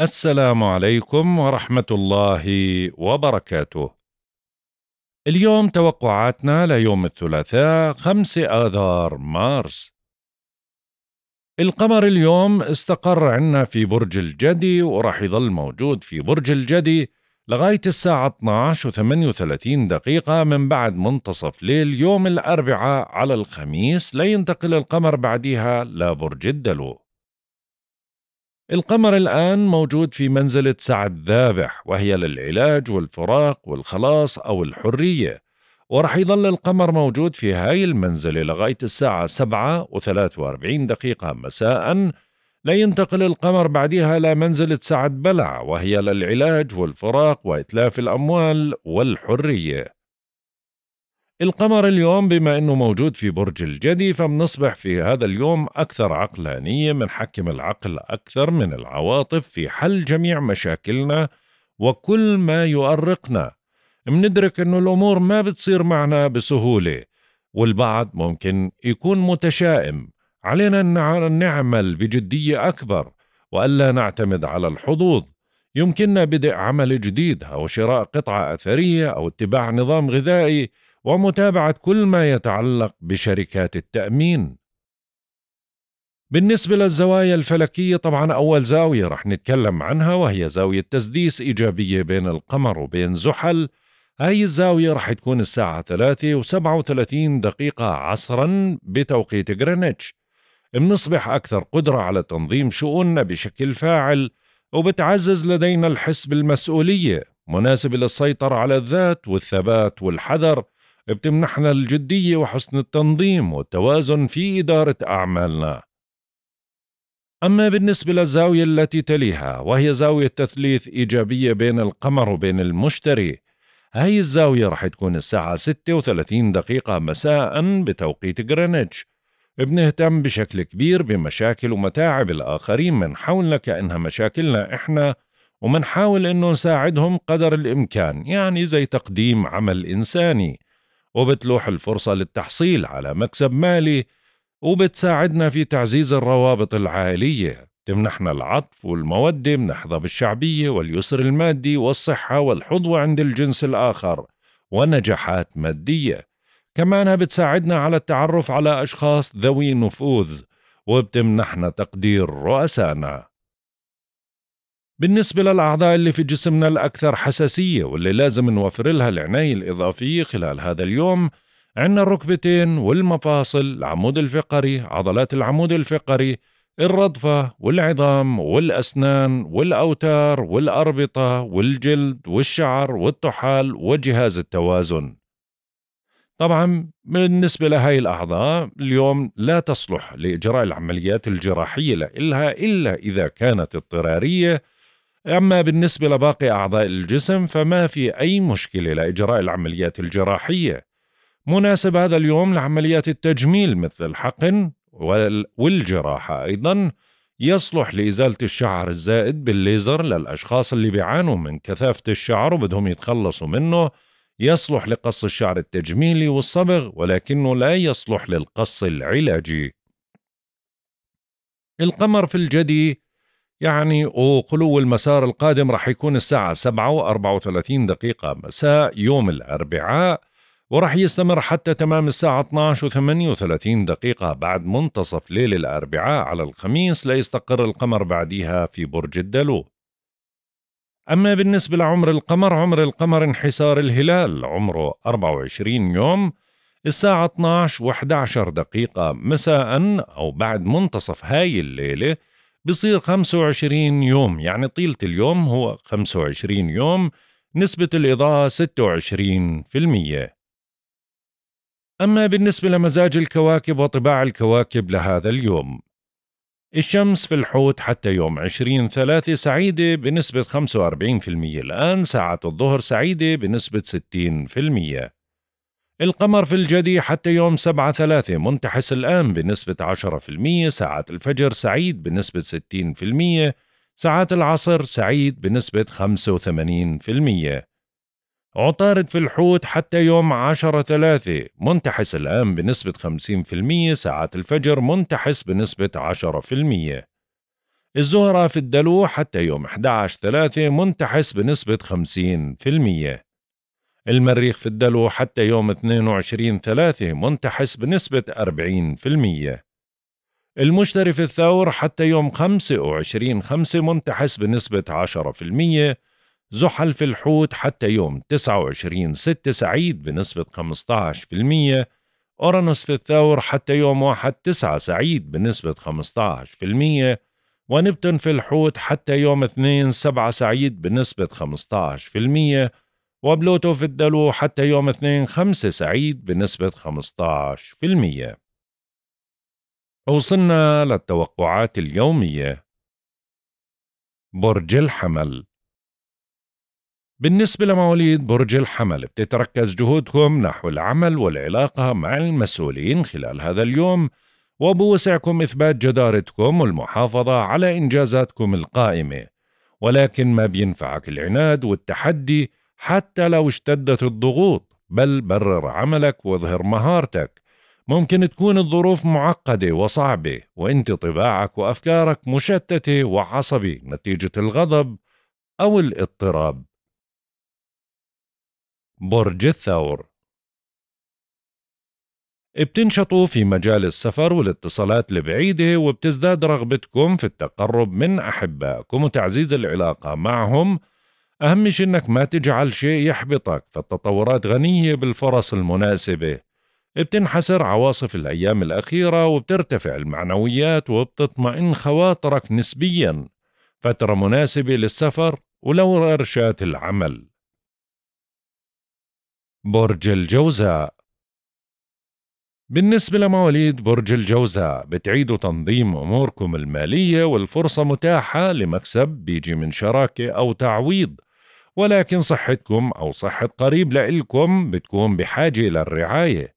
السلام عليكم ورحمة الله وبركاته. اليوم توقعاتنا ليوم الثلاثاء 5 آذار مارس. القمر اليوم استقر عنا في برج الجدي وراح يظل موجود في برج الجدي لغاية الساعة 12 و 38 دقيقة من بعد منتصف ليل يوم الأربعاء على الخميس لينتقل القمر بعدها لبرج الدلو. القمر الآن موجود في منزلة سعد ذابح وهي للعلاج والفراق والخلاص أو الحرية ورح يظل القمر موجود في هاي المنزلة لغاية الساعة 7 و43 دقيقة مساء لينتقل القمر بعدها لمنزلة سعد بلع وهي للعلاج والفراق وإتلاف الأموال والحرية القمر اليوم بما انه موجود في برج الجدي فبنصبح في هذا اليوم اكثر عقلانيه بنحكم العقل اكثر من العواطف في حل جميع مشاكلنا وكل ما يؤرقنا مندرك انه الامور ما بتصير معنا بسهوله والبعض ممكن يكون متشائم علينا ان نعمل بجديه اكبر والا نعتمد على الحظوظ يمكننا بدء عمل جديد او شراء قطعه اثريه او اتباع نظام غذائي ومتابعة كل ما يتعلق بشركات التأمين. بالنسبة للزوايا الفلكية طبعا أول زاوية رح نتكلم عنها وهي زاوية تسديس إيجابية بين القمر وبين زحل هاي الزاوية رح تكون الساعة 3 و 37 دقيقة عصرا بتوقيت غرينتش بنصبح أكثر قدرة على تنظيم شؤوننا بشكل فاعل وبتعزز لدينا الحس بالمسؤولية مناسبة للسيطرة على الذات والثبات والحذر بتمنحنا الجدية وحسن التنظيم والتوازن في إدارة أعمالنا أما بالنسبة للزاوية التي تليها وهي زاوية تثليث إيجابية بين القمر وبين المشتري هاي الزاوية رح تكون الساعة 36 دقيقة مساء بتوقيت غرينتش بنهتم بشكل كبير بمشاكل ومتاعب الآخرين من حولنا كأنها مشاكلنا إحنا ومنحاول إنه نساعدهم قدر الإمكان يعني زي تقديم عمل إنساني وبتلوح الفرصة للتحصيل على مكسب مالي وبتساعدنا في تعزيز الروابط العائلية تمنحنا العطف والمودة بنحظى بالشعبية واليسر المادي والصحة والحظوة عند الجنس الآخر ونجاحات مادية كمانها بتساعدنا على التعرف على أشخاص ذوي نفوذ وبتمنحنا تقدير رؤسائنا بالنسبة للأعضاء اللي في جسمنا الأكثر حساسية واللي لازم نوفر لها العناية الإضافية خلال هذا اليوم عنا الركبتين والمفاصل العمود الفقري عضلات العمود الفقري الرضفة والعظام والأسنان والأوتار والأربطة والجلد والشعر والطحال وجهاز التوازن طبعا بالنسبة لهاي الأعضاء اليوم لا تصلح لإجراء العمليات الجراحية لإلها إلا إذا كانت اضطرارية أما بالنسبة لباقي أعضاء الجسم فما في أي مشكلة لإجراء العمليات الجراحية مناسب هذا اليوم لعمليات التجميل مثل الحقن والجراحة أيضا يصلح لإزالة الشعر الزائد بالليزر للأشخاص اللي بيعانوا من كثافة الشعر وبدهم يتخلصوا منه يصلح لقص الشعر التجميلي والصبغ ولكنه لا يصلح للقص العلاجي القمر في الجدي يعني وخلو المسار القادم راح يكون الساعة 7 و34 دقيقة مساء يوم الأربعاء وراح يستمر حتى تمام الساعة 12 و38 دقيقة بعد منتصف ليل الأربعاء على الخميس ليستقر القمر بعديها في برج الدلو أما بالنسبة لعمر القمر عمر القمر انحسار الهلال عمره 24 يوم الساعة 12 و11 دقيقة مساء أو بعد منتصف هاي الليلة بصير 25 يوم يعني طيلة اليوم هو 25 يوم نسبة الإضاءة 26% أما بالنسبة لمزاج الكواكب وطباع الكواكب لهذا اليوم الشمس في الحوت حتى يوم 20 ثلاثة سعيدة بنسبة 45% الآن ساعة الظهر سعيدة بنسبة 60% القمر في الجدي حتى يوم 7 3 منتحس الآن بنسبة 10% ساعات الفجر سعيد بنسبة 60% ساعات العصر سعيد بنسبة 85% عطارد في الحوت حتى يوم 10 3 منتحس الآن بنسبة 50% ساعات الفجر منتحس بنسبة 10% الزهرة في الدلو حتى يوم 11 3 منتحس بنسبة 50% المريخ في الدلو حتى يوم 22 3 منتحس بنسبة 40% المشتري في الثور حتى يوم 25 5 منتحس بنسبة 10% زحل في الحوت حتى يوم 29 6 سعيد بنسبة 15% أورانوس في الثور حتى يوم 1 9 سعيد بنسبة 15% ونبتون في الحوت حتى يوم 2 7 سعيد بنسبة 15% وبلوتو الدلو حتى يوم اثنين خمسة سعيد بنسبة 15% وصلنا للتوقعات اليومية برج الحمل بالنسبة لمواليد برج الحمل بتتركز جهودكم نحو العمل والعلاقة مع المسؤولين خلال هذا اليوم وبوسعكم إثبات جدارتكم والمحافظة على إنجازاتكم القائمة ولكن ما بينفعك العناد والتحدي حتى لو اشتدت الضغوط بل برر عملك واظهر مهارتك ممكن تكون الظروف معقدة وصعبة وانت طباعك وأفكارك مشتتة وعصبي نتيجة الغضب أو الاضطراب برج الثور بتنشطوا في مجال السفر والاتصالات البعيدة وبتزداد رغبتكم في التقرب من أحبائكم وتعزيز العلاقة معهم أهم شيء إنك ما تجعل شيء يحبطك فالتطورات غنية بالفرص المناسبة بتنحسر عواصف الأيام الأخيرة وبترتفع المعنويات وبتطمئن خواطرك نسبيا فترة مناسبة للسفر ولورشات العمل برج الجوزاء بالنسبة لمواليد برج الجوزاء بتعيدوا تنظيم أموركم المالية والفرصة متاحة لمكسب بيجي من شراكة أو تعويض ولكن صحتكم أو صحة قريب لإلكم بتكون بحاجة للرعاية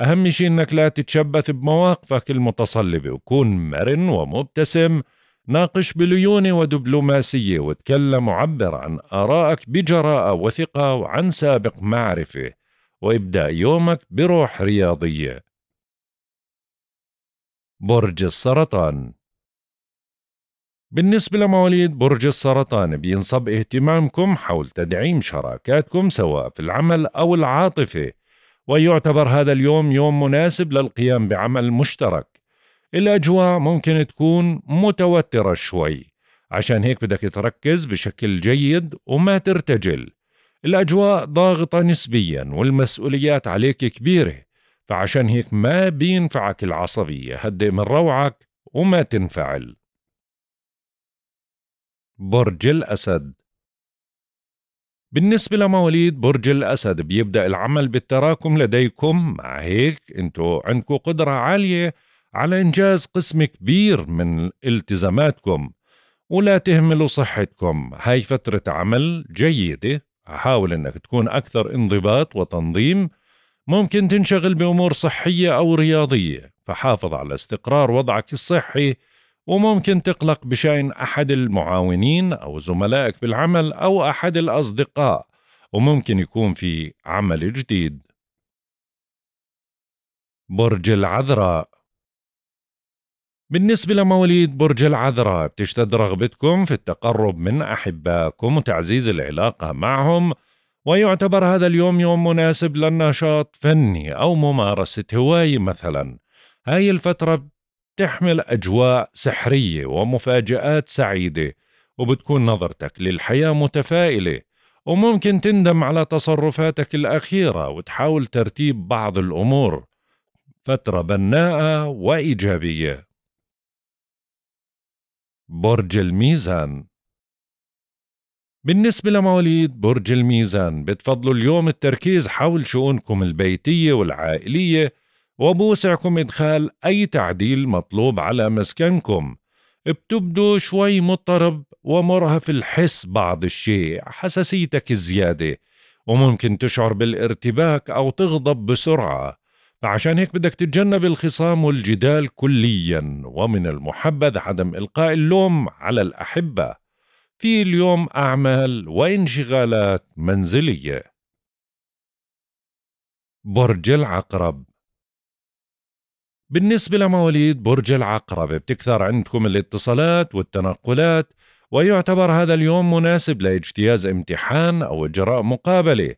أهم شيء إنك لا تتشبث بمواقفك المتصلبة وكون مرن ومبتسم ناقش بليونة ودبلوماسية وتكلم وعبر عن آرائك بجراءة وثقة وعن سابق معرفة وابدأ يومك بروح رياضية برج السرطان بالنسبة لمواليد برج السرطان بينصب اهتمامكم حول تدعيم شراكاتكم سواء في العمل أو العاطفة ويعتبر هذا اليوم يوم مناسب للقيام بعمل مشترك الأجواء ممكن تكون متوترة شوي عشان هيك بدك تركز بشكل جيد وما ترتجل الأجواء ضاغطة نسبيا والمسؤوليات عليك كبيرة فعشان هيك ما بينفعك العصبية هدئ من روعك وما تنفعل برج الأسد بالنسبة لمواليد برج الأسد بيبدأ العمل بالتراكم لديكم مع هيك انتو عندكم قدرة عالية على إنجاز قسم كبير من التزاماتكم ولا تهملوا صحتكم هاي فترة عمل جيدة حاول انك تكون اكثر انضباط وتنظيم ممكن تنشغل بامور صحيه او رياضيه فحافظ على استقرار وضعك الصحي وممكن تقلق بشأن أحد المعاونين أو زملائك بالعمل أو أحد الأصدقاء وممكن يكون في عمل جديد برج العذراء بالنسبة لمواليد برج العذراء بتشتد رغبتكم في التقرب من أحبائكم وتعزيز العلاقة معهم ويعتبر هذا اليوم يوم مناسب للنشاط فني أو ممارسة هواية مثلا هاي الفترة بتحمل أجواء سحرية ومفاجآت سعيدة وبتكون نظرتك للحياة متفائلة وممكن تندم على تصرفاتك الأخيرة وتحاول ترتيب بعض الأمور فترة بناءة وإيجابية برج الميزان بالنسبة لمواليد برج الميزان بتفضلوا اليوم التركيز حول شؤونكم البيتية والعائلية وبوسعكم إدخال أي تعديل مطلوب على مسكنكم بتبدو شوي مضطرب ومرهف الحس بعض الشيء حساسيتك الزيادة وممكن تشعر بالارتباك أو تغضب بسرعة فعشان هيك بدك تتجنب الخصام والجدال كليا ومن المحبذ عدم إلقاء اللوم على الأحبة في اليوم أعمال وانشغالات منزلية برج العقرب بالنسبة لمواليد برج العقرب بتكثر عندكم الاتصالات والتنقلات ويعتبر هذا اليوم مناسب لاجتياز امتحان أو إجراء مقابلة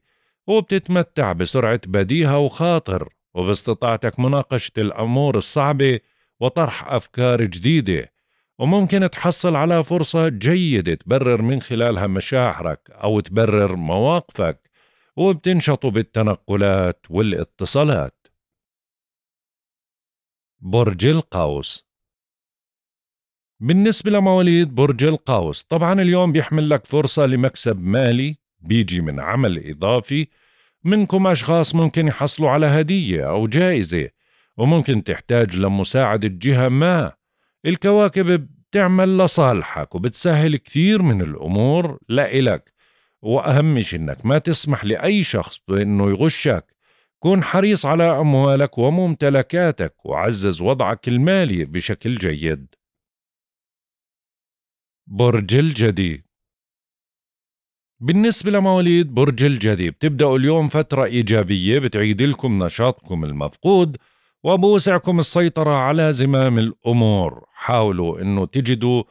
وبتتمتع بسرعة بديهة وخاطر وباستطاعتك مناقشة الأمور الصعبة وطرح أفكار جديدة وممكن تحصل على فرصة جيدة تبرر من خلالها مشاعرك أو تبرر مواقفك وبتنشطوا بالتنقلات والاتصالات برج القوس بالنسبة لمواليد برج القوس طبعا اليوم بيحمل لك فرصة لمكسب مالي بيجي من عمل إضافي منكم أشخاص ممكن يحصلوا على هدية أو جائزة وممكن تحتاج لمساعدة جهة ما الكواكب بتعمل لصالحك وبتسهل كثير من الأمور لإلك وأهم شيء إنك ما تسمح لأي شخص بإنه يغشك كن حريص على أموالك وممتلكاتك وعزز وضعك المالي بشكل جيد. برج الجدي بالنسبة لمواليد برج الجدي بتبدأوا اليوم فترة إيجابية بتعيد لكم نشاطكم المفقود وبوسعكم السيطرة على زمام الأمور حاولوا أنه تجدوا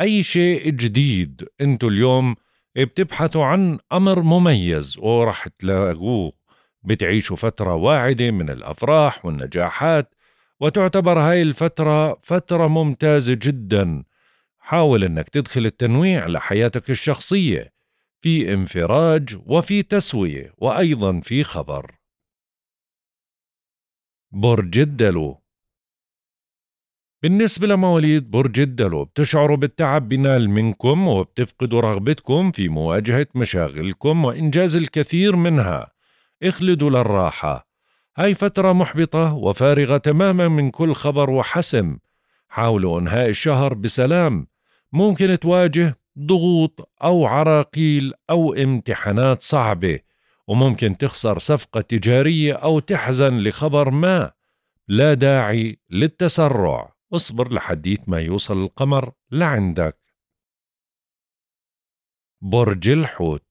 أي شيء جديد أنتوا اليوم بتبحثوا عن أمر مميز ورح تلاقوه بتعيش فترة واعدة من الأفراح والنجاحات وتعتبر هاي الفترة فترة ممتازة جدا حاول أنك تدخل التنويع لحياتك الشخصية في انفراج وفي تسوية وأيضا في خبر برج الدلو بالنسبة لمواليد برج الدلو بتشعروا بالتعب بنال منكم وبتفقدوا رغبتكم في مواجهة مشاغلكم وإنجاز الكثير منها اخلدوا للراحة هاي فترة محبطة وفارغة تماما من كل خبر وحسم حاولوا انهاء الشهر بسلام ممكن تواجه ضغوط أو عراقيل أو امتحانات صعبة وممكن تخسر صفقة تجارية أو تحزن لخبر ما لا داعي للتسرع اصبر لحديت ما يوصل القمر لعندك برج الحوت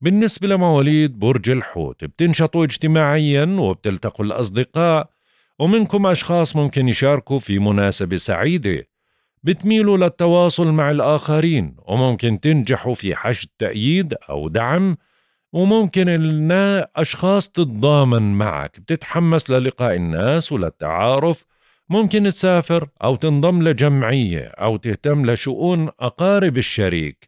بالنسبة لمواليد برج الحوت بتنشطوا اجتماعيا وبتلتقوا الأصدقاء ومنكم أشخاص ممكن يشاركوا في مناسبة سعيدة بتميلوا للتواصل مع الآخرين وممكن تنجحوا في حشد تأييد أو دعم وممكن لنا أشخاص تتضامن معك بتتحمس للقاء الناس وللتعارف ممكن تسافر أو تنضم لجمعية أو تهتم لشؤون أقارب الشريك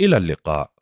إلى اللقاء